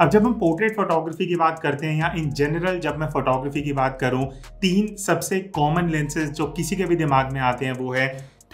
अब जब हम पोर्ट्रेट फोटोग्राफी की बात करते हैं या इन जनरल जब मैं फोटोग्राफी की बात करूं तीन सबसे कॉमन लेंसेज जो किसी के भी दिमाग में आते हैं वो है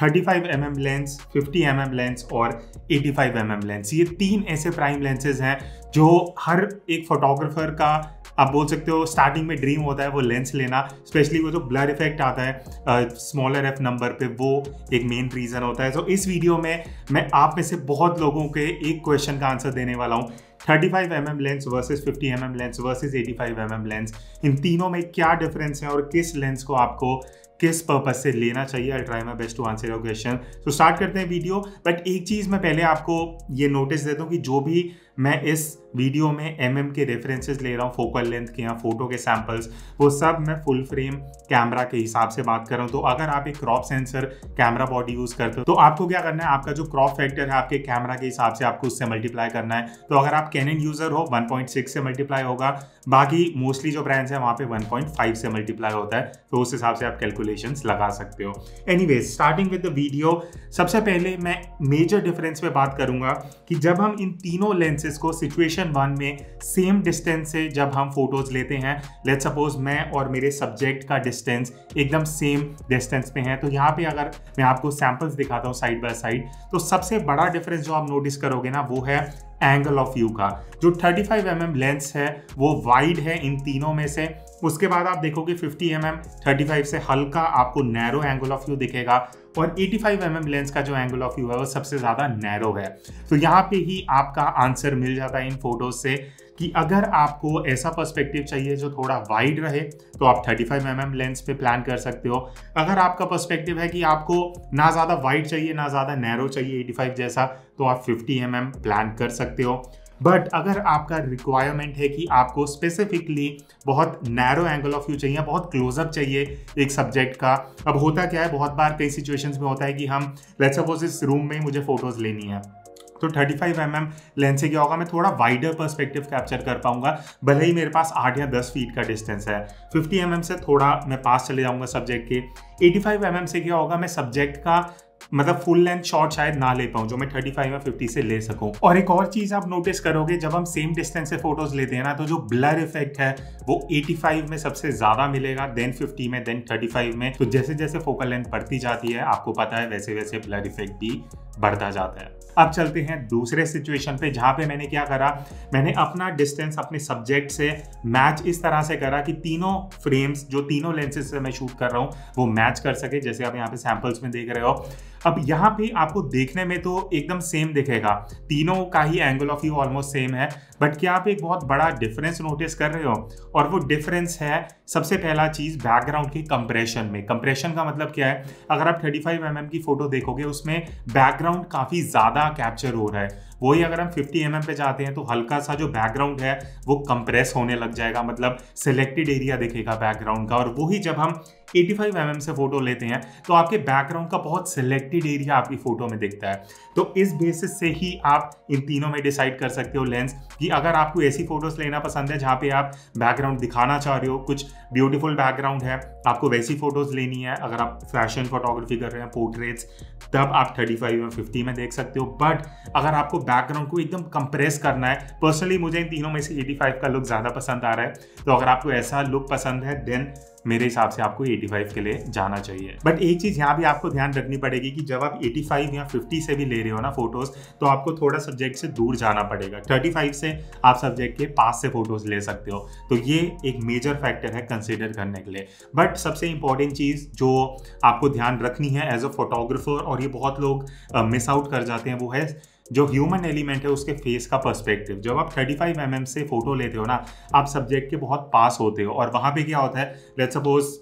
35 m mm lens 50 m mm lens और 85 एम mm लेंस ये तीन ऐसे प्राइम लेंसेज हैं जो हर एक फोटोग्राफर का आप बोल सकते हो स्टार्टिंग में ड्रीम होता है वो लेंस लेना स्पेशली वो जो ब्लर इफेक्ट आता है स्मॉलर एफ नंबर पे वो एक मेन रीज़न होता है तो so, इस वीडियो में मैं आप में से बहुत लोगों के एक क्वेश्चन का आंसर देने वाला हूँ 35 m mm lens versus 50 m mm lens versus 85 m mm lens इन तीनों में क्या डिफरेंस है और किस लेंस को आपको किस पर्पज से लेना चाहिए I try my best to answer your question तो स्टार्ट करते हैं वीडियो बट एक चीज़ मैं पहले आपको ये नोटिस देता हूँ कि जो भी मैं इस वीडियो में एम एम के रेफरेंसेस ले रहा हूँ फोकल लेंथ के या फोटो के सैम्पल्स वो सब मैं फुल फ्रेम कैमरा के हिसाब से बात कर रहा हूँ तो अगर आप एक crop sensor camera body use करते हो तो आपको क्या करना है आपका जो क्रॉप फैक्टर है आपके कैमरा के हिसाब से आपको उससे मल्टीप्लाई करना है तो अगर आप कैनन यूज़र हो वन से मल्टीप्लाई होगा बाकी मोस्टली जो ब्रांड्स हैं वहाँ पे वन से मल्टीप्लाई होता है तो उस हिसाब से आप कैलकुलेशन लगा सकते हो any starting with the video सबसे पहले मैं मेजर डिफरेंस में बात करूंगा कि जब हम इन तीनों लेंस डिस्टेंसेस को सिचुएशन वन में सेम डिस्टेंस से जब हम फोटोज लेते हैं लेट सपोज मैं और मेरे सब्जेक्ट का डिस्टेंस एकदम सेम डिस्टेंस पे है तो यहाँ पे अगर मैं आपको सैम्पल्स दिखाता हूँ साइड बाय साइड तो सबसे बड़ा डिफरेंस जो आप नोटिस करोगे ना वो है एंगल ऑफ व्यू का जो 35 फाइव mm लेंस है वो वाइड है इन तीनों में से उसके बाद आप देखोगे 50 एम mm, 35 से हल्का आपको नैरो एंगल ऑफ व्यू दिखेगा और 85 फाइव mm लेंस का जो एंगल ऑफ व्यू है वो सबसे ज़्यादा नैरो है तो यहाँ पे ही आपका आंसर मिल जाता है इन फोटोज से कि अगर आपको ऐसा पर्सपेक्टिव चाहिए जो थोड़ा वाइड रहे तो आप 35 फाइव mm लेंस पे प्लान कर सकते हो अगर आपका पर्सपेक्टिव है कि आपको ना ज़्यादा वाइड चाहिए ना ज़्यादा नैरो चाहिए 85 जैसा तो आप 50 एम mm प्लान कर सकते हो बट अगर आपका रिक्वायरमेंट है कि आपको स्पेसिफिकली बहुत नैरो एंगल ऑफ व्यू चाहिए बहुत क्लोजअप चाहिए एक सब्जेक्ट का अब होता क्या है बहुत बार कई सिचुएशंस में होता है कि हम लेट्स सपोज इस रूम में मुझे फ़ोटोज़ लेनी है तो 35 फाइव एम एम लेंस से क्या होगा मैं थोड़ा वाइडर पर्सपेक्टिव कैप्चर कर पाऊंगा भले ही मेरे पास 8 या 10 फीट का डिस्टेंस है 50 एम mm से थोड़ा मैं पास चले जाऊंगा सब्जेक्ट के 85 फाइव mm से क्या होगा मैं सब्जेक्ट का मतलब फुल लेंथ शॉट शायद ना ले पाऊँ जो मैं थर्टी फाइव या फिफ्टी से ले सकूँ और एक और चीज़ आप नोटिस करोगे जब हम सेम डिस्टेंस से फोटोज लेते हैं ना तो जो ब्लर इफेक्ट है वो एटी फाइव में सबसे ज़्यादा मिलेगा देन फिफ्टी में देन थर्टी फाइव में तो जैसे जैसे फोकल लेंथ बढ़ती जाती है आपको पता है वैसे वैसे ब्लर इफेक्ट भी बढ़ता जाता है अब चलते हैं दूसरे सिचुएशन पे जहाँ पे मैंने क्या करा मैंने अपना डिस्टेंस अपने सब्जेक्ट से मैच इस तरह से करा कि तीनों फ्रेम्स जो तीनों लेंसेज से मैं शूट कर रहा हूँ वो मैच कर सके जैसे आप यहाँ पे सैम्पल्स में देख रहे हो अब यहाँ पे आपको देखने में तो एकदम सेम दिखेगा तीनों का ही angle of view almost same है बट क्या आप एक बहुत बड़ा डिफरेंस नोटिस कर रहे हो और वो डिफरेंस है सबसे पहला चीज़ बैकग्राउंड के कंप्रेशन में कंप्रेशन का मतलब क्या है अगर आप 35 फाइव mm की फ़ोटो देखोगे उसमें बैकग्राउंड काफ़ी ज़्यादा कैप्चर हो रहा है वही अगर हम 50 एम mm पे जाते हैं तो हल्का सा जो बैकग्राउंड है वो कंप्रेस होने लग जाएगा मतलब सिलेक्टेड एरिया देखेगा बैकग्राउंड का और वही जब हम 85 फाइव mm से फोटो लेते हैं तो आपके बैकग्राउंड का बहुत सिलेक्टेड एरिया आपकी फोटो में दिखता है तो इस बेसिस से ही आप इन तीनों में डिसाइड कर सकते हो लेंस कि अगर आपको ऐसी फोटोज लेना पसंद है जहाँ पे आप बैकग्राउंड दिखाना चाह रहे हो कुछ ब्यूटीफुल बैकग्राउंड है आपको वैसी फोटोज लेनी है अगर आप फैशन फोटोग्राफी कर रहे हैं पोर्ट्रेट्स तब आप थर्टी फाइव या फिफ्टी में देख सकते हो बट अगर आपको बैकग्राउंड को एकदम कंप्रेस करना है पर्सनली मुझे इन तीनों में से 85 का लुक ज़्यादा पसंद आ रहा है तो अगर आपको ऐसा लुक पसंद है देन मेरे हिसाब से आपको 85 के लिए जाना चाहिए बट एक चीज़ यहाँ भी आपको ध्यान रखनी पड़ेगी कि जब आप 85 या 50 से भी ले रहे हो ना फोटोज तो आपको थोड़ा सब्जेक्ट से दूर जाना पड़ेगा 35 से आप सब्जेक्ट के पास से फोटोज ले सकते हो तो ये एक मेजर फैक्टर है कंसिडर करने के लिए बट सबसे इंपॉर्टेंट चीज़ जो आपको ध्यान रखनी है एज अ फोटोग्राफर और ये बहुत लोग मिस आउट कर जाते हैं वो है जो ह्यूमन एलिमेंट है उसके फेस का पर्सपेक्टिव जब आप 35 फाइव mm से फोटो लेते हो ना आप सब्जेक्ट के बहुत पास होते हो और वहाँ पे क्या होता है लेट सपोज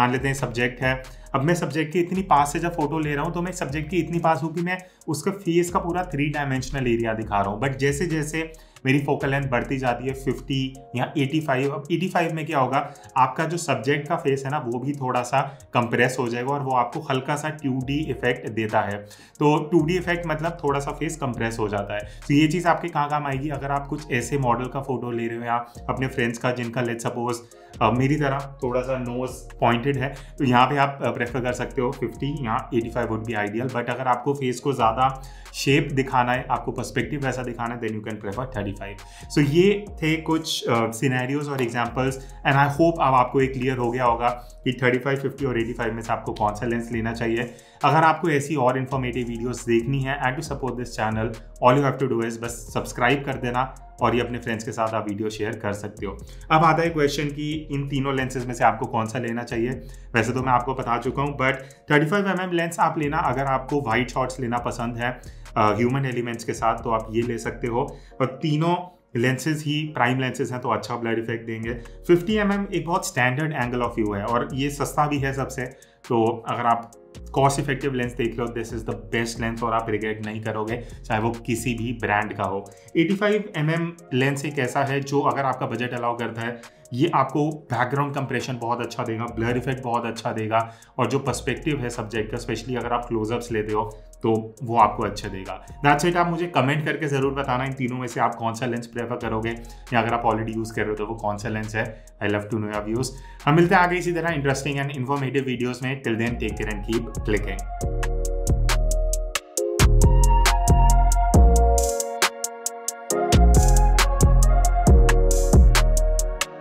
मान लेते हैं सब्जेक्ट है अब मैं सब्जेक्ट के इतनी पास से जब फोटो ले रहा हूँ तो मैं सब्जेक्ट की इतनी पास हूँ कि मैं उसका फेस का पूरा थ्री डायमेंशनल एरिया दिखा रहा हूँ बट जैसे जैसे मेरी फोकल लेंथ बढ़ती जाती है 50 या 85 अब 85 में क्या होगा आपका जो सब्जेक्ट का फेस है ना वो भी थोड़ा सा कंप्रेस हो जाएगा और वो आपको हल्का सा टू इफेक्ट देता है तो टू इफेक्ट मतलब थोड़ा सा फेस कंप्रेस हो जाता है तो ये चीज़ आपके कहाँ काम आएगी अगर आप कुछ ऐसे मॉडल का फोटो ले रहे हो या अपने फ्रेंड्स का जिनका लेट सपोज अब मेरी तरह थोड़ा सा नोज पॉइंटेड है तो यहाँ पे आप प्रेफर uh, कर सकते हो 50 यहाँ 85 वुड भी आइडियल बट अगर आपको फेस को ज़्यादा शेप दिखाना है आपको पर्सपेक्टिव वैसा दिखाना है then you can prefer 35 so ये थे कुछ सीनैरियोज uh, और एग्जाम्पल्स एंड आई होप अब आपको एक क्लियर हो गया होगा कि 35, 50 और 85 में से आपको कौन सा लेंस लेना चाहिए अगर आपको ऐसी और इन्फॉर्मेटिव वीडियोज़ देखनी है and to support this channel all you have to do is बस सब्सक्राइब कर देना और ये अपने फ्रेंड्स के साथ आप वीडियो शेयर कर सकते हो अब आता है क्वेश्चन कि इन तीनों लेंसेज में से आपको कौन सा लेना चाहिए वैसे तो मैं आपको बता चुका हूँ बट 35 फाइव mm लेंस आप लेना अगर आपको वाइट शॉट्स लेना पसंद है ह्यूमन uh, एलिमेंट्स के साथ तो आप ये ले सकते हो और तीनों लेंसेज ही प्राइम लेंसेज हैं तो अच्छा ब्लड इफेक्ट देंगे 50 एम mm एक बहुत स्टैंडर्ड एंगल ऑफ व्यू है और ये सस्ता भी है सबसे तो अगर आप कॉस्ट इफेक्टिव लेंस देख लो this is the best lens और आप रिग्रेट नहीं करोगे चाहे वो किसी भी ब्रांड का हो 85 फाइव mm लेंस एक ऐसा है जो अगर आपका बजट अलाउ करता है ये आपको बैकग्राउंड कंप्रेशन बहुत अच्छा देगा ब्लर इफेक्ट बहुत अच्छा देगा और जो पर्सपेक्टिव है सब्जेक्ट का स्पेशली अगर आप क्लोजअप्स लेते हो तो वो आपको अच्छा देगा दैट्स इट आप मुझे कमेंट करके ज़रूर बताना इन तीनों में से आप कौन सा लेंस प्रेफर करोगे या अगर आप ऑलरेडी यूज़ कर रहे हो तो वो कौन सा लेंस है I love to know your views हम मिलते हैं आगे इसी तरह इंटरेस्टिंग एंड इन्फॉर्मेटिव वीडियोज़ में till then take care and keep clicking